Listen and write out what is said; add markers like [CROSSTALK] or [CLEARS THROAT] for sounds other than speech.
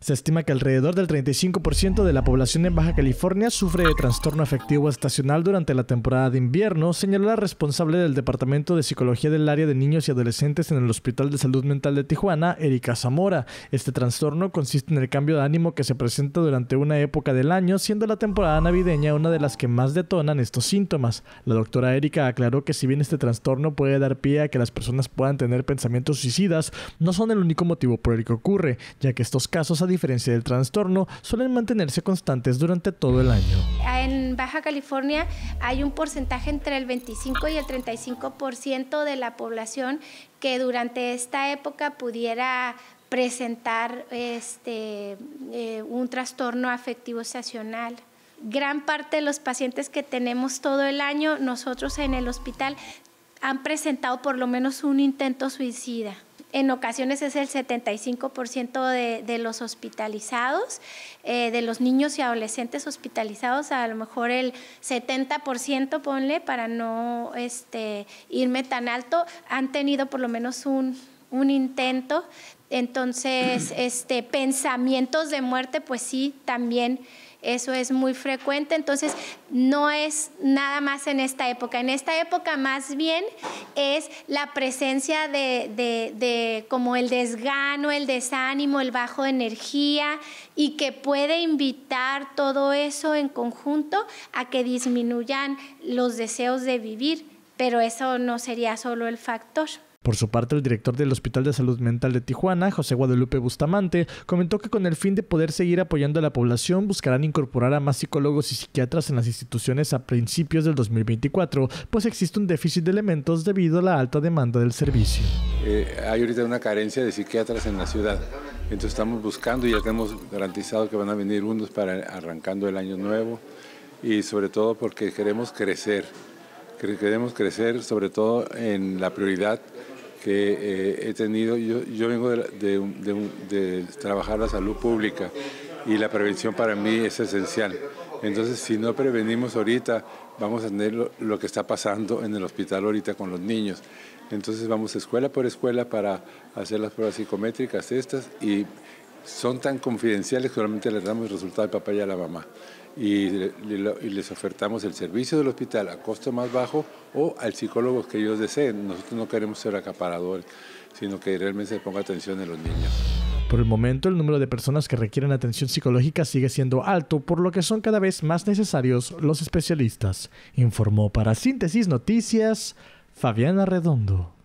Se estima que alrededor del 35% de la población en Baja California sufre de trastorno afectivo estacional durante la temporada de invierno, señaló la responsable del Departamento de Psicología del Área de Niños y Adolescentes en el Hospital de Salud Mental de Tijuana, Erika Zamora. Este trastorno consiste en el cambio de ánimo que se presenta durante una época del año, siendo la temporada navideña una de las que más detonan estos síntomas. La doctora Erika aclaró que si bien este trastorno puede dar pie a que las personas puedan tener pensamientos suicidas, no son el único motivo por el que ocurre, ya que estos casos han diferencia del trastorno, suelen mantenerse constantes durante todo el año. En Baja California hay un porcentaje entre el 25 y el 35% de la población que durante esta época pudiera presentar este, eh, un trastorno afectivo estacional gran parte de los pacientes que tenemos todo el año, nosotros en el hospital, han presentado por lo menos un intento suicida en ocasiones es el 75% de, de, los hospitalizados, eh, de los niños y adolescentes hospitalizados, a lo mejor el 70%, ponle, para no este, irme tan alto, han tenido por lo menos un un intento. Entonces, [CLEARS THROAT] este, pensamientos de muerte, pues sí, también eso es muy frecuente. Entonces, no es nada más en esta época. En esta época más bien es la presencia de, de como el desgano, el desánimo, el bajo de energía y que puede invitar todo eso en conjunto a que disminuyan los deseos de vivir. Pero eso no sería solo el factor. Por su parte, el director del Hospital de Salud Mental de Tijuana, José Guadalupe Bustamante, comentó que con el fin de poder seguir apoyando a la población, buscarán incorporar a más psicólogos y psiquiatras en las instituciones a principios del 2024, pues existe un déficit de elementos debido a la alta demanda del servicio. Eh, hay ahorita una carencia de psiquiatras en la ciudad. Entonces estamos buscando y ya tenemos garantizado que van a venir unos para arrancando el año nuevo y sobre todo porque queremos crecer. Queremos crecer sobre todo en la prioridad que eh, he tenido. Yo, yo vengo de, trabajar la salud pública y la prevención para mí es esencial. Entonces, si no prevenimos ahorita, vamos a tener lo, lo que está pasando en el hospital ahorita con los niños. Entonces vamos escuela por escuela para hacer las pruebas psicométricas estas y son tan confidenciales que solamente les damos el resultado al papá y a la mamá. Y, y, les ofertamos el servicio del hospital a costo más bajo o al psicólogo que ellos deseen. Nosotros no queremos ser acaparadores, sino que realmente se ponga atención en los niños. Por el momento, el número de personas que requieren atención psicológica sigue siendo alto, por lo que son cada vez más necesarios los especialistas, informó para Síntesis Noticias Fabiana Redondo.